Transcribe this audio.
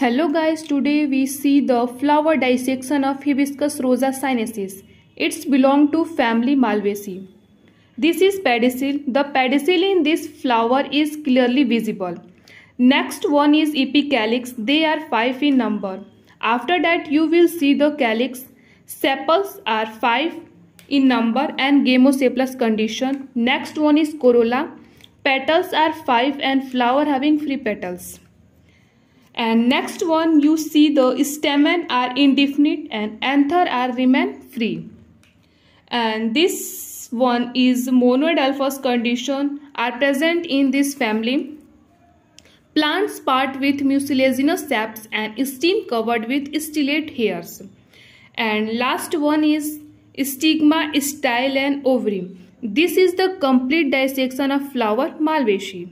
Hello guys, today we see the flower dissection of Hibiscus rosa sinensis. It's belong to family Malvaceae. This is pedicel. The pedicel in this flower is clearly visible. Next one is epicalyx. They are 5 in number. After that you will see the calyx. Sepals are 5 in number and gamosepalous condition. Next one is corolla. Petals are 5 and flower having 3 petals and next one you see the stamen are indefinite and anther are remain free and this one is monodelphous condition are present in this family plants part with mucilaginous saps and stem covered with stellate hairs and last one is stigma style and ovary this is the complete dissection of flower malvaceae